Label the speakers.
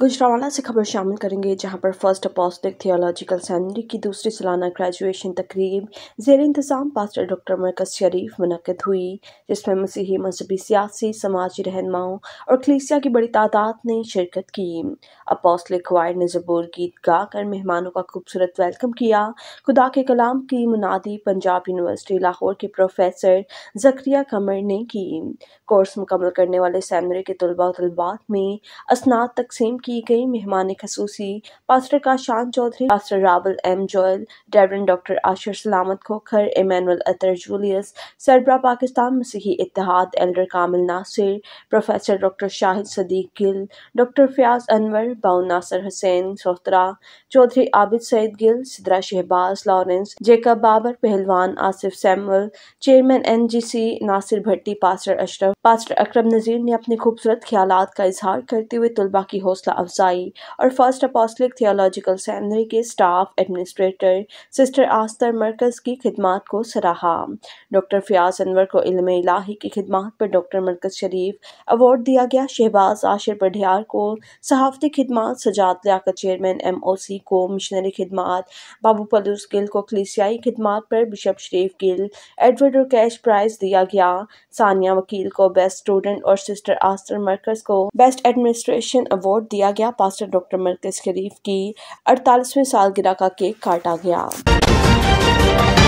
Speaker 1: गुजरावाला से खबर शामिल करेंगे जहां पर फर्स्ट अपोस्टिक थियोलॉजिकल सेमिनरी की दूसरी सालाना ग्रेजुएशन तकरीब जेर इंतज़ाम पास्टर डॉक्टर मरकज शरीफ मनद हुई जिसमें मसीही मजहबी सियासी समाजी रहनुमाओं और क्लीसिया की बड़ी तादाद ने शिरकत की अपोस्टिक वायर ने जबूर गीत गाकर मेहमानों का खूबसूरत वेलकम किया खुदा के कलाम की मुनादी पंजाब यूनिवर्सिटी लाहौर के प्रोफेसर जक्रिया कमर ने की कोर्स मुकम्मल करने वाले सेमिनरी के तलबा तलबात में असनाद तकसीम की की गई मेहमान खसूसी pastor Kashan Chaudhry pastor Rawal M Joel Dewran doctor Ashir Salamat Khokhar Emmanuel Attar Julius सरबरा पाकिस्तान मसीही इतिहाद elder Kamil Nasir professor doctor Shahid Sadiq Gill doctor Fayyaz Anwar Bau Nasir Hussain Sohatra Chaudhry Abid Saeed Gill Sidra Shahbaz Lawrence Jacob Babar Pehalwan Asif Samuel chairman N G C Nasir Bhatti pastor Ashraf pastor Akram Nazir ने अपने खूबसूरत ख्याल का इजहार करते हुए तलबा की हौसला अफजाई और फर्स्ट अपोस्लिक थियोलॉजिकल सेमिनरी के स्टाफ एडमिनिस्ट्रेटर सिस्टर आस्तर मरकज की खिदमत को सराहा डॉक्टर फयाज अनवर को इलम इलाही की खिदमत पर डॉक्टर मरकज शरीफ अवार्ड दिया गया शहबाज आशिर बढ़ियार को सहाफ़ती खिदमत Sajjad Liaquat chairman M O C को मिशनरी खिदमत बाबू पलूस गिल को खलीसियाई खिदमत पर बिशप शरीफ गिल एडवर्ड और कैश प्राइज़ दिया गया सानिया वकील को बेस्ट स्टूडेंट और सिस्टर आस्तर मरकज को बेस्ट एडमिनिस्ट्रेशन अवार्ड दिया किया गया पास्टर डॉक्टर मरकज शरीफ की अड़तालीसवें सालगिरह का केक काटा गया